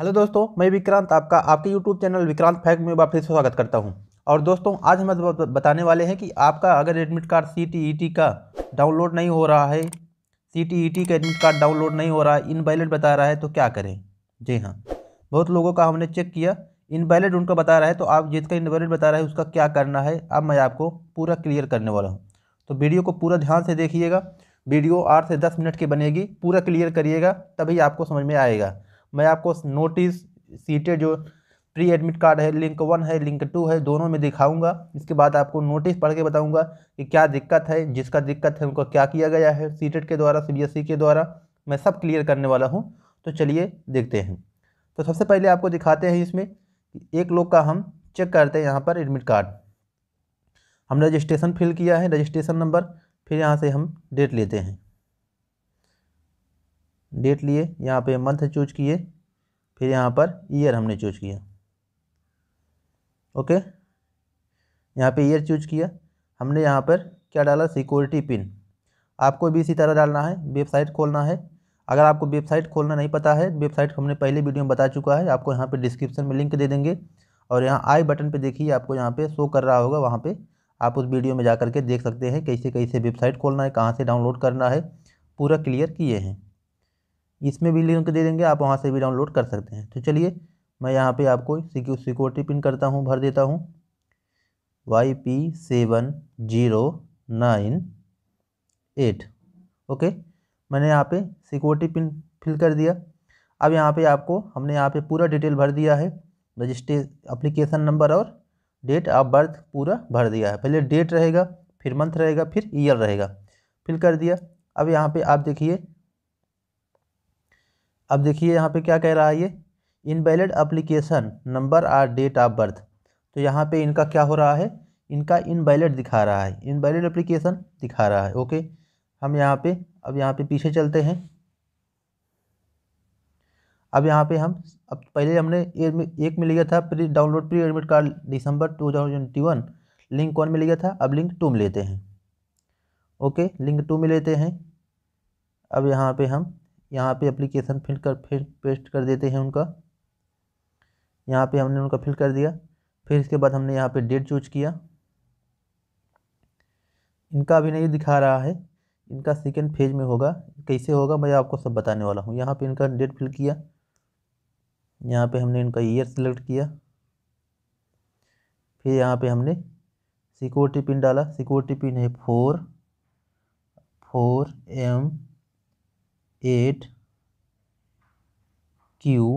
hello दोस्तों मैं विक्रांत आपका आपके यूट्यूब चैनल विक्रांत फैक्ट में फिर से स्वागत करता हूं और दोस्तों आज हम बताने वाले हैं कि आपका अगर admit card C T E T का डाउनलोड नहीं हो रहा है सी टी ई टी का एडमिट कार्ड डाउनलोड नहीं हो रहा है इनवैलिड बता रहा है तो क्या करें जी हाँ बहुत लोगों का हमने चेक किया इनवैलिड उनका बता रहा है तो आप जिसका इनवैलिड बता रहा है उसका क्या करना है अब मैं आपको पूरा क्लियर करने वाला हूँ तो वीडियो को पूरा ध्यान से देखिएगा वीडियो आठ से दस मिनट की बनेगी पूरा क्लियर करिएगा तभी आपको समझ में आएगा मैं आपको नोटिस सीटें जो प्री एडमिट कार्ड है लिंक वन है लिंक टू है दोनों में दिखाऊंगा इसके बाद आपको नोटिस पढ़ के बताऊंगा कि क्या दिक्कत है जिसका दिक्कत है उनको क्या किया गया है सीटेट के द्वारा सी के द्वारा मैं सब क्लियर करने वाला हूँ तो चलिए देखते हैं तो सबसे पहले आपको दिखाते हैं इसमें एक लोग का हम चेक करते हैं यहाँ पर एडमिट कार्ड हम रजिस्ट्रेशन फिल किया है रजिस्ट्रेशन नंबर फिर यहाँ से हम डेट लेते हैं डेट लिए यहाँ पे मंथ चूज किए फिर यहाँ पर ईयर हमने चूज किया ओके यहाँ पे ईयर चूज किया हमने यहाँ पर क्या डाला सिक्योरिटी पिन आपको भी इसी तरह डालना है वेबसाइट खोलना है अगर आपको वेबसाइट खोलना नहीं पता है वेबसाइट हमने पहले वीडियो में बता चुका है आपको यहाँ पे डिस्क्रिप्शन में लिंक दे देंगे और यहाँ आई बटन पे देखिए आपको यहाँ पे शो कर रहा होगा वहाँ पे आप उस वीडियो में जा करके देख सकते हैं कैसे कैसे वेबसाइट खोलना है कहाँ से डाउनलोड करना है पूरा क्लियर किए हैं इसमें भी लिंक दे देंगे आप वहाँ से भी डाउनलोड कर सकते हैं तो चलिए मैं यहाँ पे आपको सिक्योरिटी पिन करता हूँ भर देता हूँ Y P seven zero nine eight okay मैंने यहाँ पे सिक्योरिटी पिन फिल कर दिया अब यहाँ पे आपको हमने यहाँ पे पूरा डिटेल भर दिया है रजिस्ट्रे अप्लीकेशन नंबर और डेट ऑफ बर्थ पूरा भर दिया है पहले डेट रहेगा फिर मंथ रहेगा फिर ईयर रहेगा फिल कर दिया अब यहाँ पे आप देखिए अब देखिए यहाँ पे क्या कह रहा है ये invalid application number or date of birth तो यहाँ पे इनका क्या हो रहा है इनका इनवैलिड दिखा रहा है इनवैलिड अप्लीकेशन दिखा रहा है ओके हम यहाँ पे अब यहाँ पे पीछे चलते हैं अब यहाँ पे हम अब पहले हमने एक में लिया था pre download pre admit card दिसंबर टू लिंक वन में लिया था अब लिंक टू में लेते हैं ओके लिंक टू में लेते हैं अब यहाँ पे हम यहाँ पे एप्लीकेशन फिल कर फिर पेस्ट कर देते हैं उनका यहाँ पे हमने उनका फिल कर दिया फिर इसके बाद हमने यहाँ पे डेट चूज किया इनका अभी नहीं दिखा रहा है इनका सेकेंड फेज में होगा कैसे होगा मैं आपको सब बताने वाला हूँ यहाँ पे इनका डेट फिल किया यहाँ पे हमने इनका ईयर सेलेक्ट किया फिर यहाँ पे हमने सिक्योरिटी पिन डाला सिक्योरिटी पिन है four four M eight Q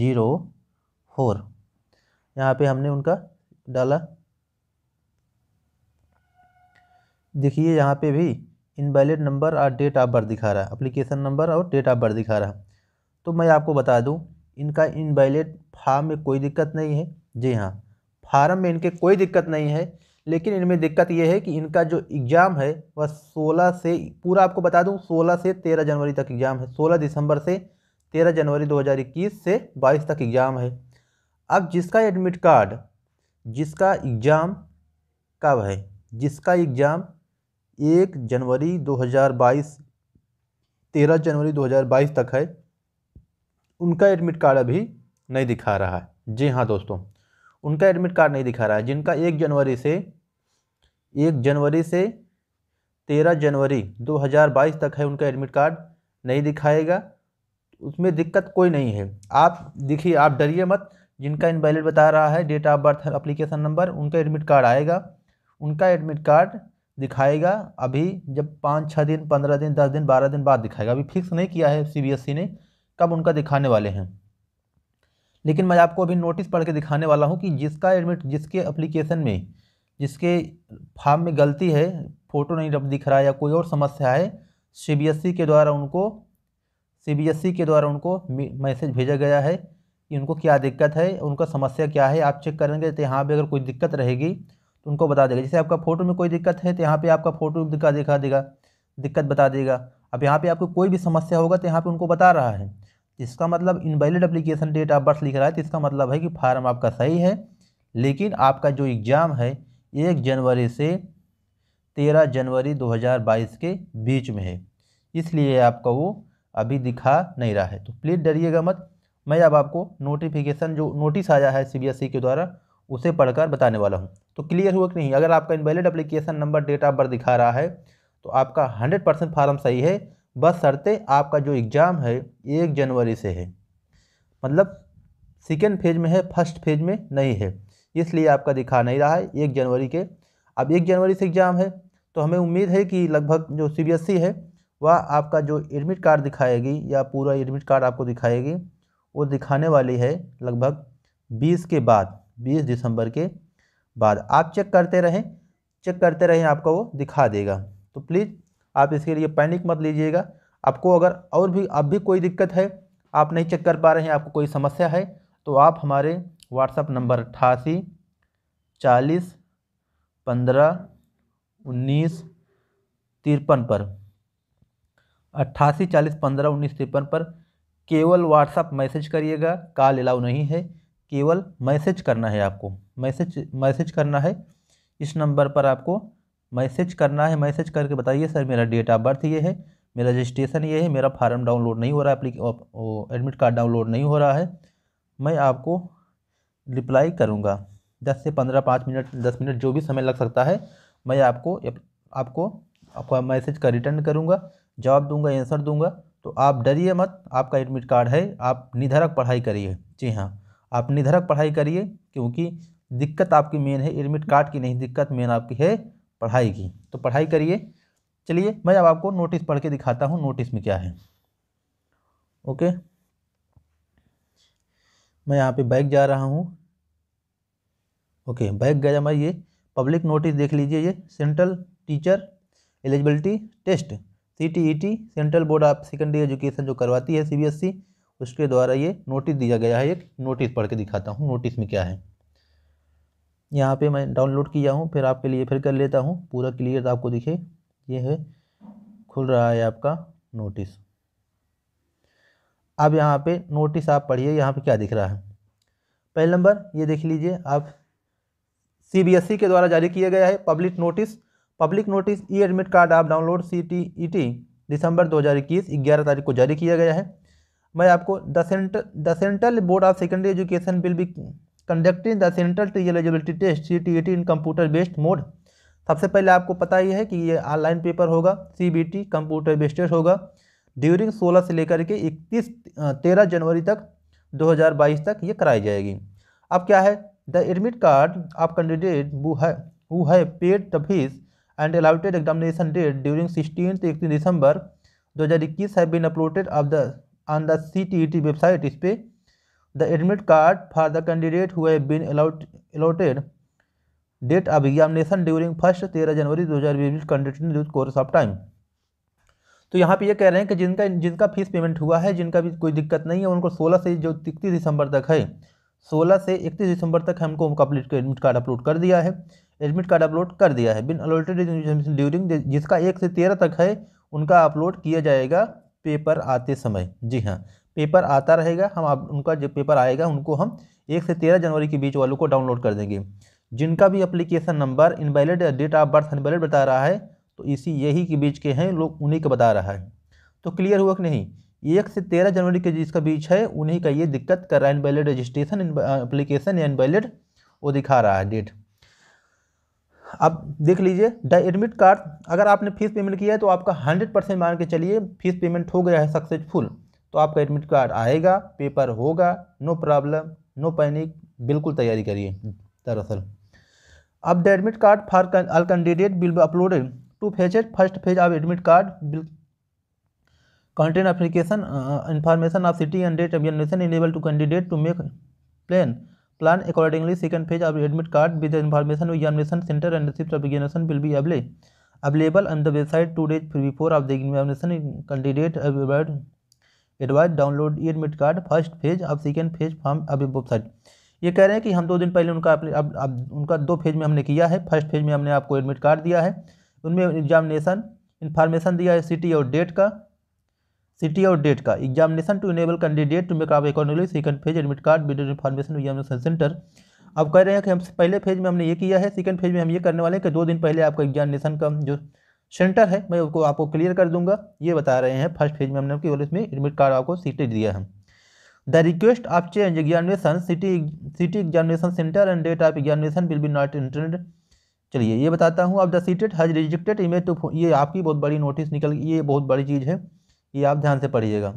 zero four यहाँ पे हमने उनका डाला देखिए यहाँ पे भी इनवैलिड नंबर और डेट ऑफ बर्थ दिखा रहा है अप्लीकेशन नंबर और डेट ऑफ बर्थ दिखा रहा है तो मैं आपको बता दूँ इनका इनवैलिड फार्म में कोई दिक्कत नहीं है जी हाँ फार्म में इनके कोई दिक्कत नहीं है लेकिन इनमें दिक्कत ये है कि इनका जो एग्ज़ाम है वह सोलह से पूरा आपको बता दूँ सोलह से तेरह जनवरी तक एग्ज़ाम है सोलह दिसंबर से तेरह जनवरी 2021 से बाईस तक एग्ज़ाम है अब जिसका एडमिट कार्ड जिसका एग्ज़ाम कब है जिसका एग्ज़ाम एक जनवरी 2022 13 जनवरी 2022 तक है उनका एडमिट कार्ड अभी नहीं दिखा रहा है जी हाँ दोस्तों उनका एडमिट कार्ड नहीं दिखा रहा है जिनका एक जनवरी से एक जनवरी से तेरह जनवरी 2022 तक है उनका एडमिट कार्ड नहीं दिखाएगा उसमें दिक्कत कोई नहीं है आप देखिए आप डरिए मत जिनका इनवैलिड बता रहा है date of birth application number उनका एडमिट कार्ड आएगा उनका एडमिट कार्ड दिखाएगा अभी जब पाँच छः दिन पंद्रह दिन दस दिन बारह दिन बाद दिखाएगा अभी फिक्स नहीं किया है सी e ने कब उनका दिखाने वाले हैं लेकिन मैं आपको अभी नोटिस पढ़ के दिखाने वाला हूँ कि जिसका एडमिट जिसके अप्लीकेशन में जिसके फार्म में गलती है फ़ोटो नहीं दिख रहा है या कोई और समस्या है सी e के द्वारा उनको सी e के द्वारा उनको मैसेज भेजा गया है कि उनको क्या दिक्कत है उनका समस्या क्या है आप चेक करेंगे तो यहाँ पर अगर कोई दिक्कत रहेगी तो उनको बता देगा जैसे आपका फ़ोटो में कोई दिक्कत है तो यहाँ पे आपका फ़ोटो दिखा दिखा देगा दिक्कत बता देगा अब यहाँ पे आपको कोई भी समस्या होगा तो यहाँ पे उनको बता रहा है इसका मतलब invalid application date of birth लिख रहा है तो इसका मतलब है कि फार्म आपका सही है लेकिन आपका जो एग्ज़ाम है एक जनवरी से तेरह जनवरी 2022 के बीच में है इसलिए आपका वो अभी दिखा नहीं रहा है तो प्लीज़ डरिएगा मत मैं अब आपको नोटिफिकेशन जो नोटिस आया है सीबीएसई e के द्वारा उसे पढ़कर बताने वाला हूँ तो क्लियर हुआ कि नहीं अगर आपका invalid application number date of birth दिखा रहा है तो आपका हंड्रेड परसेंट फार्म सही है बस शर्ते आपका जो एग्ज़ाम है एक जनवरी से है मतलब सेकेंड फेज में है फर्स्ट फेज में नहीं है इसलिए आपका दिखा नहीं रहा है एक जनवरी के अब एक जनवरी से एग्ज़ाम है तो हमें उम्मीद है कि लगभग जो सी है वह आपका जो एडमिट कार्ड दिखाएगी या पूरा एडमिट कार्ड आपको दिखाएगी वो दिखाने वाली है लगभग 20 के बाद 20 दिसंबर के बाद आप चेक करते रहें चेक करते रहें आपका वो दिखा देगा तो प्लीज़ आप इसके लिए पैनिक मत लीजिएगा आपको अगर और भी अब भी कोई दिक्कत है आप नहीं चेक कर पा रहे हैं आपको कोई समस्या है तो आप हमारे व्हाट्सअप नंबर अट्ठासी चालीस पंद्रह उन्नीस तिरपन पर अट्ठासी चालीस पंद्रह उन्नीस तिरपन पर केवल व्हाट्सअप मैसेज करिएगा कॉल अलाउ नहीं है केवल मैसेज करना है आपको मैसेज मैसेज करना है इस नंबर पर आपको मैसेज करना है मैसेज करके बताइए सर मेरा डेट ऑफ बर्थ ये है मेरा रजिस्ट्रेशन ये है मेरा फार्म डाउनलोड नहीं हो रहा है एडमिट कार्ड डाउनलोड नहीं हो रहा है मैं आपको रिप्लाई करूँगा दस से पंद्रह पाँच मिनट दस मिनट जो भी समय लग सकता है मैं आपको आपको आपका मैसेज का रिटर्न करूँगा जवाब दूंगा आंसर दूंगा तो आप डरिए मत आपका एडमिट कार्ड है आप निधरक पढ़ाई करिए जी हाँ आप निधरक पढ़ाई करिए क्योंकि दिक्कत आपकी मेन है एडमिट कार्ड की नहीं दिक्कत मेन आपकी है पढ़ाई की तो पढ़ाई करिए चलिए मैं अब आपको नोटिस पढ़ के दिखाता हूँ नोटिस में क्या है ओके मैं यहाँ पे बैग जा रहा हूँ ओके बैग गया मैं ये पब्लिक नोटिस देख लीजिए ये central teacher eligibility test C T E T central board of secondary education जो करवाती है सी बी एस उसके द्वारा ये नोटिस दिया गया है एक नोटिस पढ़ के दिखाता हूँ नोटिस में क्या है यहाँ पे मैं डाउनलोड किया हूँ फिर आपके लिए फिर कर लेता हूँ पूरा क्लियर आपको दिखे ये है खुल रहा है आपका नोटिस अब यहाँ पे नोटिस आप पढ़िए यहाँ पे क्या दिख रहा है पहला नंबर ये देख लीजिए आप सीबीएसई e के द्वारा जारी किया गया है public notice public notice E admit card आप download C T E T दिसंबर इक्कीस ग्यारह तारीख को जारी किया गया है मैं आपको the cent the central board of secondary education will be conducting the central T eligibility test C T E T in computer based mode सबसे पहले आपको पता ही है कि ये ऑनलाइन पेपर होगा C B T computer based test होगा during 16 से लेकर के 31 13 जनवरी तक 2022 तक ये कराई जाएगी अब क्या है the admit card of candidate who have who have paid the fees and allotted examination date during sixteen से इकतीस दिसंबर दो हज़ार इक्कीस have been uploaded of the on the C T E T website इस पर the admit card for the candidate who been allotted date of examination during first तेरह जनवरी दो हज़ार बीस conducted dues course of time तो यहाँ पे ये यह कह रहे हैं कि जिनका जिनका फीस पेमेंट हुआ है जिनका भी कोई दिक्कत नहीं है उनको 16 से जो इकतीस दिसंबर तक है 16 से 31 दिसंबर तक हमको कंप्लीट एडमिट कार्ड अपलोड कर दिया है एडमिट कार्ड अपलोड कर दिया है बिन अलोटेड ड्यूरिंग जिसका एक से तेरह तक है उनका अपलोड किया जाएगा पेपर आते समय जी हाँ पेपर आता रहेगा हम आप उनका जो पेपर आएगा उनको हम एक से तेरह जनवरी के बीच वालों को डाउनलोड कर देंगे जिनका भी application number invalid date of birth invalid बता रहा है तो इसी यही के बीच के हैं लोग उन्हीं का बता रहा है तो क्लियर हुआ कि नहीं एक से तेरह जनवरी के जिसका बीच है उन्हीं का ये दिक्कत कर रहा है इनवैलिड रजिस्ट्रेशन अप्लीकेशन या इनवैलिड वो दिखा रहा है डेट अब देख लीजिए द एडमिट कार्ड अगर आपने फीस पेमेंट किया है तो आपका हंड्रेड परसेंट मान के चलिए फीस पेमेंट हो गया है सक्सेसफुल तो आपका एडमिट कार्ड आएगा पेपर होगा नो प्रॉब्लम नो पैनिक बिल्कुल तैयारी करिए दरअसल अब the admit card for all candidate will be uploaded two phases first phase of admit card will contain application information of city and date examination enable to candidate to make plan plan accordingly second phase of admit card with information examination centre and receipt of examination will be available available the website to days before of the the candidate candidate uh, advise download E admit card first phase अब second phase form अभी website ये कह रहे हैं कि हम दो दिन पहले उनका अब अब उनका दो फेज में हमने किया है फर्स्ट फेज में हमने आपको एडमिट कार्ड दिया है उनमें एग्जामिनेशन इन्फॉर्मेशन दिया है सिटी और डेट का सिटी और डेट का examination to enable candidate to make आप economic second phase admit card with information examination centre अब कह रहे हैं कि हम पहले फेज में हमने ये किया है सेकंड फेज में हम ये करने वाले हैं कि दो दिन पहले आपको एग्जामिनेशन का जो सेंटर है मैं उसको आपको क्लियर कर दूंगा ये बता रहे हैं फर्स्ट फेज में हमने केवल इसमें एडमिट कार्ड आपको सीटें दिया है the request of change examination city city examination centre and date of examination will be not internet चलिए ये बताता हूँ अब the CTET has rejected image to ये आपकी बहुत बड़ी नोटिस निकल ये बहुत बड़ी चीज़ है ये आप ध्यान से पढ़िएगा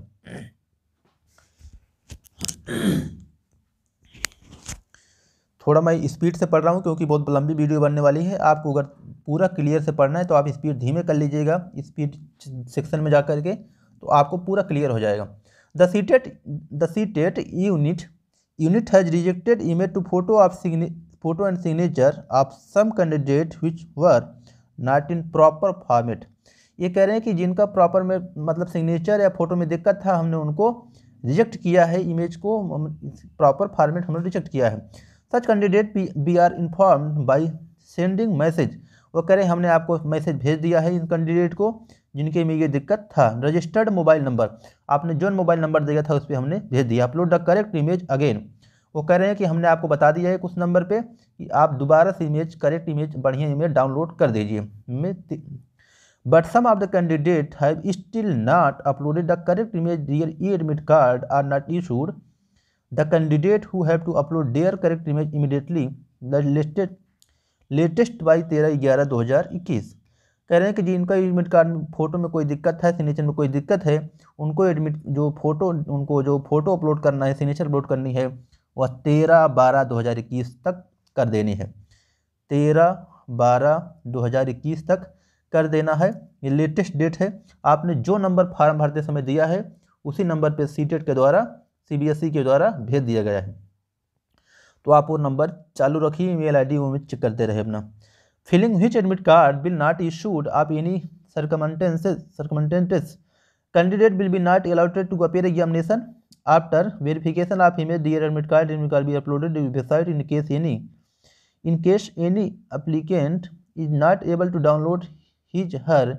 थोड़ा मैं स्पीड से पढ़ रहा हूँ क्योंकि बहुत लंबी वीडियो बनने वाली है आपको अगर पूरा क्लियर से पढ़ना है तो आप स्पीड धीमे कर लीजिएगा स्पीड सेक्शन में जा करके के तो आपको पूरा क्लियर हो जाएगा the CTET the CTET unit unit has rejected image to photo of signature photo and signature of some candidate which were not in proper format ये कह रहे हैं कि जिनका प्रॉपर में मतलब सिग्नेचर या फोटो में दिक्कत था हमने उनको रिजेक्ट किया है इमेज को प्रॉपर फॉर्मेट हमने रिजेक्ट किया है such candidate be are inform by sending message वो कह रहे हैं हमने आपको मैसेज भेज दिया है इन कैंडिडेट को जिनके में ये दिक्कत था रजिस्टर्ड मोबाइल नंबर आपने जो मोबाइल नंबर दिया था उस पर हमने भेज दिया upload the correct image again वो कह रहे हैं कि हमने आपको बता दिया है उस नंबर पे कि आप दोबारा से इमेज करेक्ट इमेज बढ़िया इमेज डाउनलोड कर दीजिए but some of the candidate have still not uploaded the correct image real E admit card are not issued the candidate who have to upload their correct image immediately the latest by तेरह ग्यारह दो हज़ार इक्कीस कह रहे हैं कि जी इनका एडमिट कार्ड में फ़ोटो में कोई दिक्कत है सिग्नेचर में कोई दिक्कत है उनको एडमिट जो फ़ोटो उनको जो फ़ोटो अपलोड करना है सिग्नेचर अपलोड करनी है वह तेरह बारह दो हज़ार इक्कीस तक कर देनी है तेरह बारह दो हज़ार इक्कीस तक कर देना है ये लेटेस्ट डेट है आपने जो नंबर फार्म भरते समय दिया है उसी नंबर पर सी के द्वारा सीबीएसई e के द्वारा भेज दिया गया है तो आप वो नंबर चालू रखिए ईमेल आईडी आई चेक करते रहे अपना filling which admit card will not issued आप any circumstances candidate will be not allotted to appear examination after verification of image the admit card admit card be uploaded website in case any in case any applicant is not able to download his her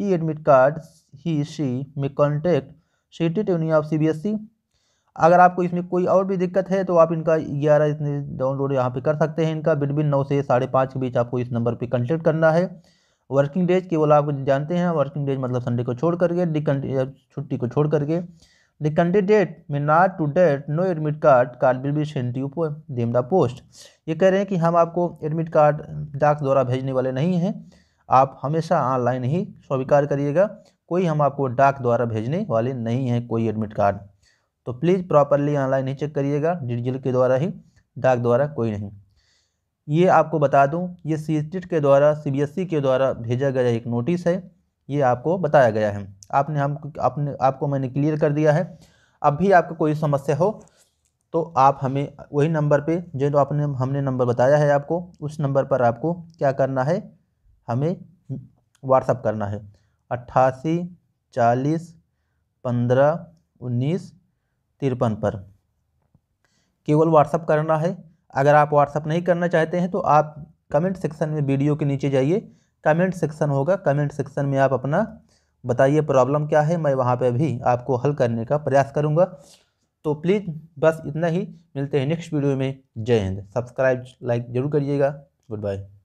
E admit card he she may contact CTET union of C B S C अगर आपको इसमें कोई और भी दिक्कत है तो आप इनका ग्यारह इसमें डाउनलोड यहाँ पे कर सकते हैं इनका बिटवीन नौ से साढ़े पाँच के बीच आपको इस नंबर पे कंटेक्ट करना है वर्किंग डेज केवल आप जानते हैं वर्किंग डेज मतलब संडे को छोड़ करके छुट्टी को छोड़ करके The candidate may to date no admit card card card will be sent to you deemed ये कह रहे हैं कि हम आपको एडमिट कार्ड डाक द्वारा भेजने वाले नहीं हैं आप हमेशा ऑनलाइन ही स्वीकार करिएगा कोई हम आपको डाक द्वारा भेजने वाले नहीं हैं कोई एडमिट कार्ड तो प्लीज़ प्रॉपरली ऑनलाइन ही चेक करिएगा डिजिटल के द्वारा ही डाक द्वारा कोई नहीं ये आपको बता दूं ये सी के द्वारा सीबीएसई e के द्वारा भेजा गया एक नोटिस है ये आपको बताया गया है आपने हम आपने आपको मैंने क्लियर कर दिया है अब भी आपको कोई समस्या हो तो आप हमें वही नंबर पे जो तो आपने हमने नंबर बताया है आपको उस नंबर पर आपको क्या करना है हमें व्हाट्सअप करना है अट्ठासी चालीस पंद्रह उन्नीस तिरपन पर केवल व्हाट्सअप करना है अगर आप व्हाट्सअप नहीं करना चाहते हैं तो आप कमेंट सेक्शन में वीडियो के नीचे जाइए कमेंट सेक्शन होगा कमेंट सेक्शन में आप अपना बताइए प्रॉब्लम क्या है मैं वहाँ पे भी आपको हल करने का प्रयास करूँगा तो प्लीज़ बस इतना ही मिलते हैं नेक्स्ट वीडियो में जय हिंद सब्सक्राइब लाइक ज़रूर करिएगा गुड बाय